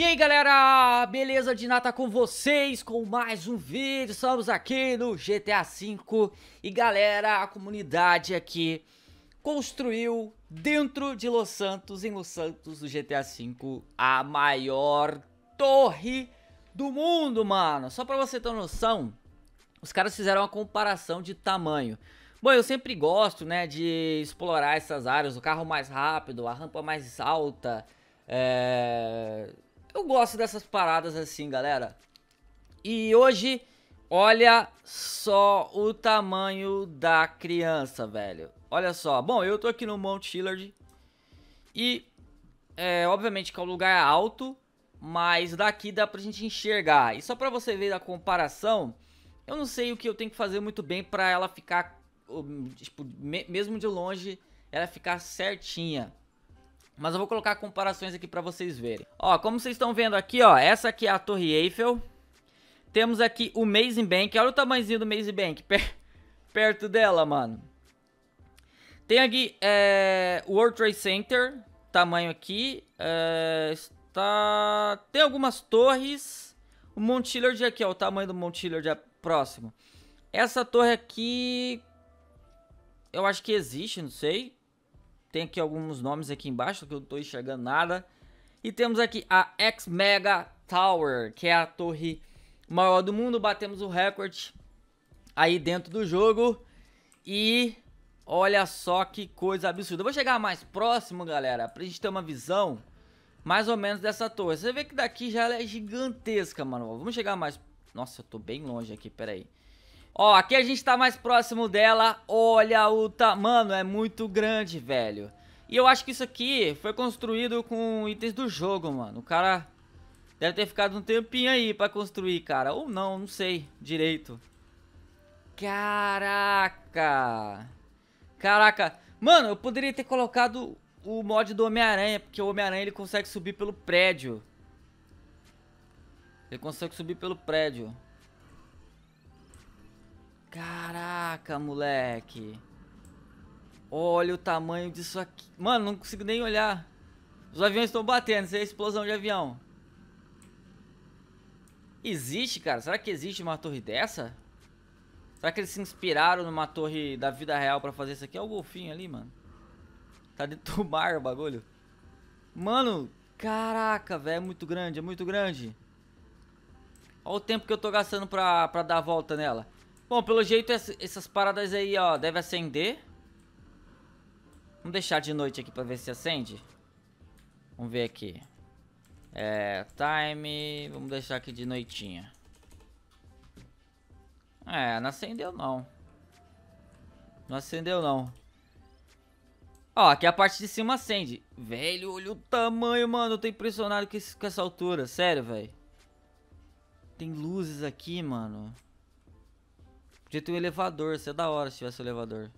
E aí galera, beleza de nata com vocês, com mais um vídeo, estamos aqui no GTA V E galera, a comunidade aqui construiu dentro de Los Santos, em Los Santos do GTA V A maior torre do mundo, mano Só pra você ter noção, os caras fizeram uma comparação de tamanho Bom, eu sempre gosto, né, de explorar essas áreas, o carro mais rápido, a rampa mais alta, é eu gosto dessas paradas assim, galera. E hoje, olha só o tamanho da criança, velho. Olha só. Bom, eu tô aqui no Mount Shillard E, é, obviamente que o lugar é alto, mas daqui dá pra gente enxergar. E só pra você ver a comparação, eu não sei o que eu tenho que fazer muito bem pra ela ficar, tipo, mesmo de longe, ela ficar certinha. Mas eu vou colocar comparações aqui para vocês verem. Ó, como vocês estão vendo aqui, ó, essa aqui é a Torre Eiffel. Temos aqui o Maze Bank. Olha o tamanhozinho do Maze Bank per perto dela, mano. Tem aqui é, World Trade Center, tamanho aqui. É, está... Tem algumas torres. O Mount Chillard aqui, ó, o tamanho do Mount Chillard é próximo. Essa torre aqui... Eu acho que existe, não sei. Tem aqui alguns nomes aqui embaixo que eu não tô enxergando nada. E temos aqui a X-Mega Tower, que é a torre maior do mundo. Batemos o recorde aí dentro do jogo. E olha só que coisa absurda. Eu vou chegar mais próximo, galera, pra gente ter uma visão mais ou menos dessa torre. Você vê que daqui já ela é gigantesca, mano. Vamos chegar mais... Nossa, eu tô bem longe aqui, peraí. Ó, aqui a gente tá mais próximo dela. Olha o tamanho, é muito grande, velho. E eu acho que isso aqui foi construído com itens do jogo, mano. O cara deve ter ficado um tempinho aí pra construir, cara. Ou não, não sei direito. Caraca! Caraca! Mano, eu poderia ter colocado o mod do Homem-Aranha, porque o Homem-Aranha ele consegue subir pelo prédio. Ele consegue subir pelo prédio. Caraca, moleque. Olha o tamanho disso aqui. Mano, não consigo nem olhar. Os aviões estão batendo, isso é explosão de avião. Existe, cara? Será que existe uma torre dessa? Será que eles se inspiraram numa torre da vida real pra fazer isso aqui? Olha é o golfinho ali, mano. Tá dentro do mar o bagulho. Mano, caraca, velho. É muito grande, é muito grande. Olha o tempo que eu tô gastando pra, pra dar a volta nela. Bom, pelo jeito essas paradas aí, ó, deve acender. Vamos deixar de noite aqui pra ver se acende. Vamos ver aqui. É, time, vamos deixar aqui de noitinha. É, não acendeu não. Não acendeu não. Ó, aqui a parte de cima acende. Velho, olha o tamanho, mano. Eu tô impressionado com, esse, com essa altura. Sério, velho. Tem luzes aqui, mano. Podia ter um elevador, seria da hora se tivesse um elevador.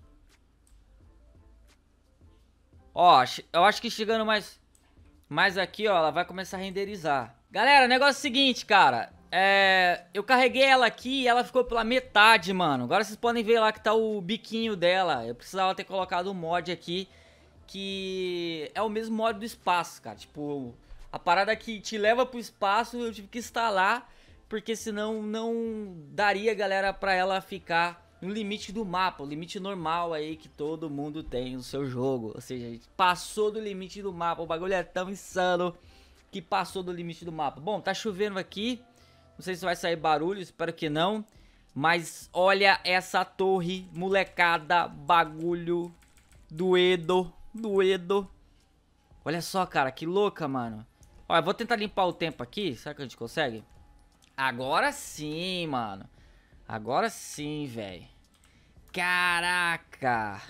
Ó, eu acho que chegando mais... Mais aqui, ó, ela vai começar a renderizar. Galera, negócio é o seguinte, cara. É, eu carreguei ela aqui e ela ficou pela metade, mano. Agora vocês podem ver lá que tá o biquinho dela. Eu precisava ter colocado um mod aqui que é o mesmo mod do espaço, cara. Tipo, a parada que te leva pro espaço eu tive que instalar porque senão não daria, galera, para ela ficar no limite do mapa, o limite normal aí que todo mundo tem no seu jogo. Ou seja, a gente passou do limite do mapa, o bagulho é tão insano que passou do limite do mapa. Bom, tá chovendo aqui, não sei se vai sair barulho, espero que não. Mas olha essa torre, molecada, bagulho, doedo, doedo. Olha só, cara, que louca, mano. Olha, vou tentar limpar o tempo aqui, será que a gente consegue? Agora sim, mano. Agora sim, velho. Caraca.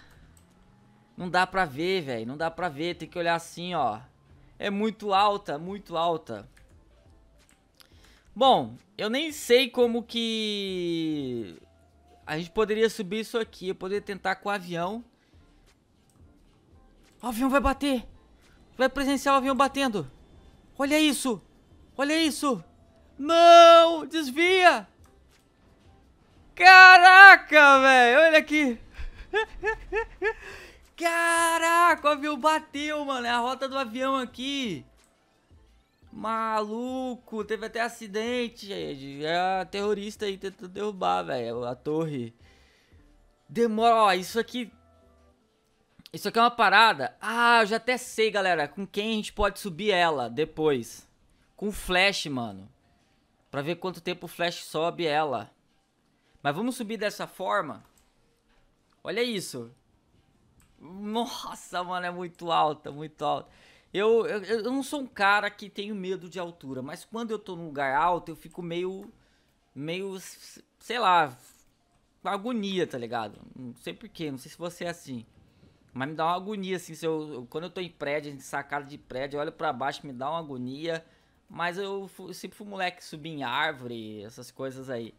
Não dá pra ver, velho. Não dá pra ver. Tem que olhar assim, ó. É muito alta, muito alta. Bom, eu nem sei como que... A gente poderia subir isso aqui. Eu poderia tentar com o avião. O avião vai bater. Vai presenciar o avião batendo. Olha isso. Olha isso. Não! Desvia! Caraca, velho! Olha aqui! Caraca, o avião bateu, mano! É a rota do avião aqui! Maluco! Teve até acidente, É, é terrorista aí tentando derrubar, velho, a torre. Demora, ó, isso aqui... Isso aqui é uma parada... Ah, eu já até sei, galera, com quem a gente pode subir ela depois. Com flash, mano. Pra ver quanto tempo o Flash sobe ela. Mas vamos subir dessa forma. Olha isso. Nossa, mano, é muito alta, muito alta. Eu, eu, eu não sou um cara que tenho medo de altura, mas quando eu tô num lugar alto, eu fico meio. meio. sei lá. agonia, tá ligado? Não sei porquê, não sei se você é assim. Mas me dá uma agonia, assim, se eu, quando eu tô em prédio, em sacada de prédio, eu olho pra baixo, me dá uma agonia. Mas eu, sempre fui moleque subir em árvore, essas coisas aí.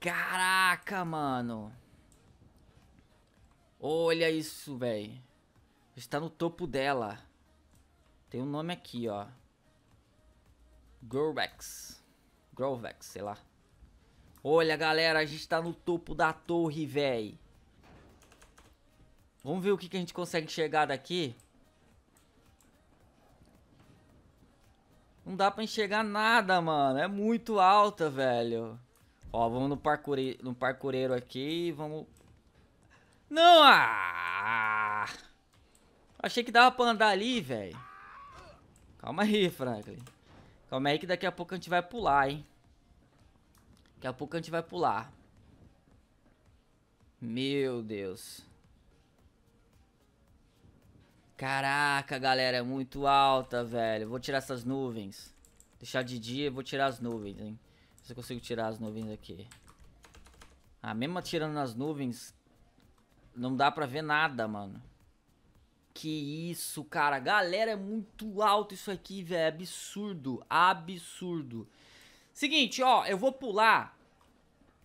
Caraca, mano. Olha isso, velho. Está no topo dela. Tem um nome aqui, ó. Grovex. Grovex, sei lá. Olha, galera, a gente tá no topo da torre, velho. Vamos ver o que, que a gente consegue chegar daqui. Não dá pra enxergar nada, mano. É muito alta, velho. Ó, vamos no parcoureiro, no parcoureiro aqui e vamos... Não! Ah, ah! Achei que dava pra andar ali, velho. Calma aí, Franklin. Calma aí que daqui a pouco a gente vai pular, hein. Daqui a pouco a gente vai pular. Meu Deus. Caraca, galera, é muito alta, velho. Vou tirar essas nuvens. Deixar de dia, vou tirar as nuvens, hein. Se eu consigo tirar as nuvens aqui. Ah, mesmo tirando as nuvens, não dá pra ver nada, mano. Que isso, cara. Galera, é muito alto isso aqui, velho. Absurdo, absurdo. Seguinte, ó, eu vou pular.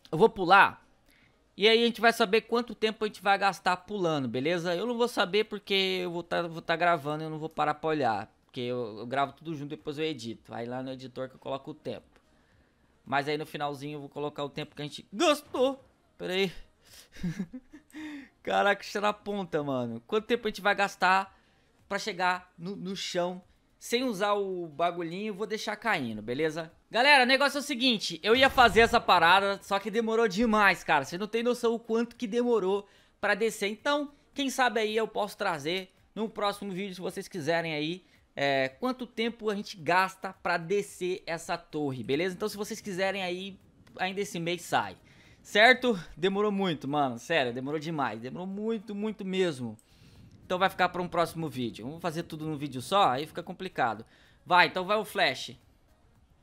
Eu vou pular e aí a gente vai saber quanto tempo a gente vai gastar pulando, beleza? Eu não vou saber porque eu vou estar tá, tá gravando e eu não vou parar pra olhar. Porque eu, eu, gravo tudo junto depois eu edito. Aí lá no editor que eu coloco o tempo. Mas aí no finalzinho eu vou colocar o tempo que a gente gastou. Pera aí. Caraca, está é na ponta, mano. Quanto tempo a gente vai gastar pra chegar no, no chão sem usar o bagulhinho, vou deixar caindo, beleza? Galera, o negócio é o seguinte, eu ia fazer essa parada, só que demorou demais, cara. Você não tem noção o quanto que demorou pra descer. Então, quem sabe aí eu posso trazer no próximo vídeo, se vocês quiserem aí, é, quanto tempo a gente gasta pra descer essa torre, beleza? Então, se vocês quiserem aí, ainda esse mês sai. Certo? Demorou muito, mano. Sério, demorou demais. Demorou muito, muito mesmo. Então vai ficar para um próximo vídeo. Vamos fazer tudo num vídeo só? Aí fica complicado. Vai, então vai o flash.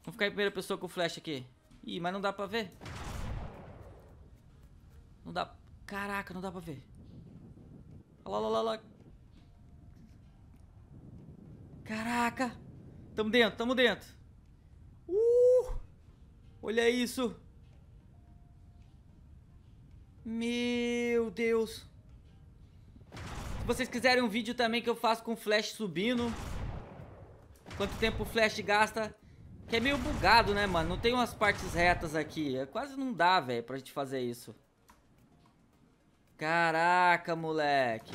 Vamos ficar em primeira pessoa com o flash aqui. Ih, mas não dá pra ver. Não dá... Caraca, não dá pra ver. Olha lá, lá, lá, lá. Caraca. Tamo dentro, tamo dentro. Uh! Olha isso. Meu Deus vocês quiserem um vídeo também que eu faço com o flash subindo. Quanto tempo o flash gasta. Que é meio bugado, né, mano? Não tem umas partes retas aqui. É, quase não dá, velho, pra gente fazer isso. Caraca, moleque.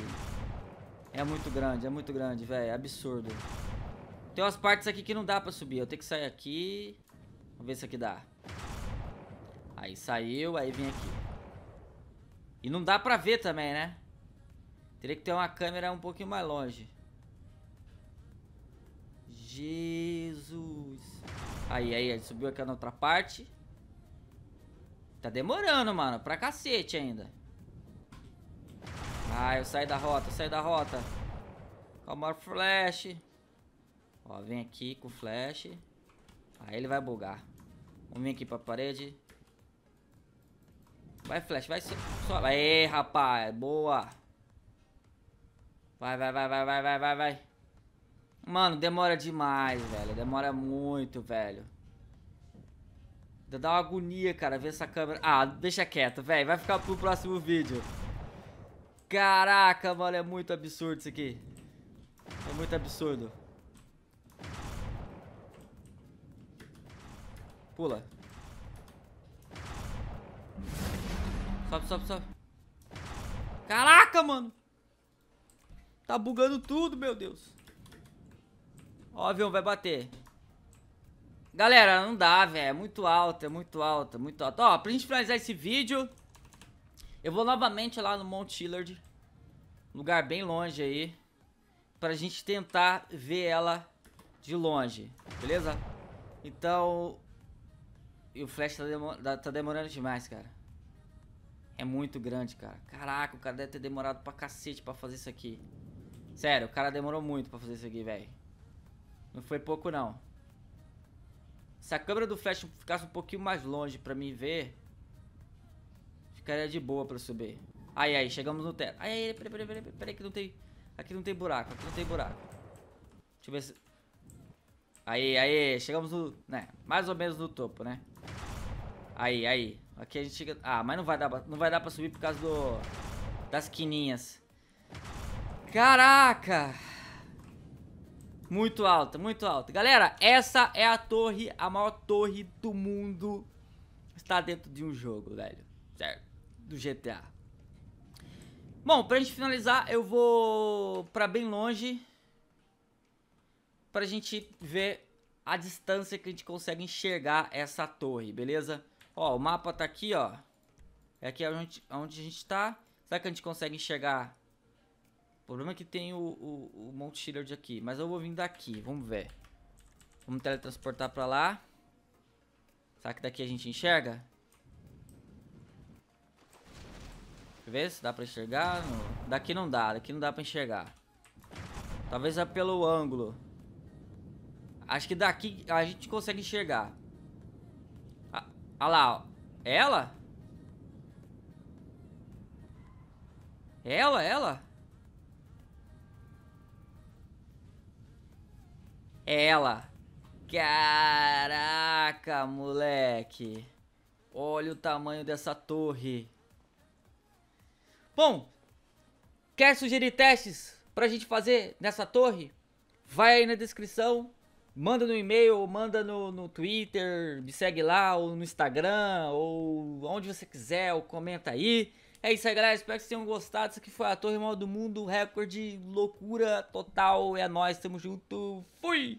É muito grande, é muito grande, velho. absurdo. Tem umas partes aqui que não dá pra subir. Eu tenho que sair aqui. Vamos ver se aqui dá. Aí saiu, aí vem aqui. E não dá pra ver também, né? Teria que ter uma câmera um pouquinho mais longe. Jesus. Aí, aí, ele subiu aqui na outra parte. Tá demorando, mano. Pra cacete ainda. Ah, eu saí da rota, saí da rota. Calma, flash. Ó, vem aqui com flash. Aí ele vai bugar. Vamos vir aqui pra parede. Vai, flash, vai. Sobe. Aê, rapaz. Boa. Vai, vai, vai, vai, vai, vai, vai, vai. Mano, demora demais, velho. Demora muito, velho. Dá uma agonia, cara, ver essa câmera. Ah, deixa quieto, velho. Vai ficar pro próximo vídeo. Caraca, mano, é muito absurdo isso aqui. É muito absurdo. Pula. Sobe, sobe, sobe. Caraca, mano. Tá bugando tudo, meu Deus. Ó, avião vai bater. Galera, não dá, velho. É muito alto, é muito alto, é muito alto. Ó, pra gente finalizar esse vídeo, eu vou novamente lá no Mount Hillard. Lugar bem longe aí. Pra gente tentar ver ela de longe, beleza? Então... E o flash tá, demor tá demorando demais, cara. É muito grande, cara. Caraca, o cara deve ter demorado pra cacete pra fazer isso aqui. Sério, o cara demorou muito pra fazer isso aqui, velho. Não foi pouco, não. Se a câmera do flash ficasse um pouquinho mais longe pra mim ver, ficaria de boa pra subir. Aí, aí, chegamos no teto. Aí, aí, peraí, peraí, peraí, peraí, que não tem... Aqui não tem buraco, aqui não tem buraco. Deixa eu ver se... Aí, aí, chegamos no... Né, mais ou menos no topo, né? Aí, aí. Aqui a gente chega... Ah, mas não vai dar, não vai dar pra subir por causa do... Das quininhas. Caraca! Muito alta, muito alta. Galera, essa é a torre, a maior torre do mundo. Está dentro de um jogo, velho. Certo? Do GTA. Bom, pra gente finalizar, eu vou pra bem longe. Pra gente ver a distância que a gente consegue enxergar essa torre, beleza? Ó, o mapa tá aqui, ó. É aqui onde, onde a gente tá. Será que a gente consegue enxergar problema é que tem o, o, o Mount Shillard aqui. Mas eu vou vir daqui, vamos ver. Vamos teletransportar pra lá. Será que daqui a gente enxerga? Deixa eu ver se dá pra enxergar. Não. Daqui não dá, daqui não dá pra enxergar. Talvez é pelo ângulo. Acho que daqui a gente consegue enxergar. Ah, ah lá, ó. Ela? Ela, ela? É ela. Caraca, moleque. Olha o tamanho dessa torre. Bom, quer sugerir testes pra gente fazer nessa torre? Vai aí na descrição, manda no e-mail, manda no, no Twitter, me segue lá, ou no Instagram, ou onde você quiser, ou comenta aí. É isso aí, galera. Espero que vocês tenham gostado. Isso aqui foi a Torre Mal do Mundo, recorde, loucura total. É nóis, tamo junto. Fui!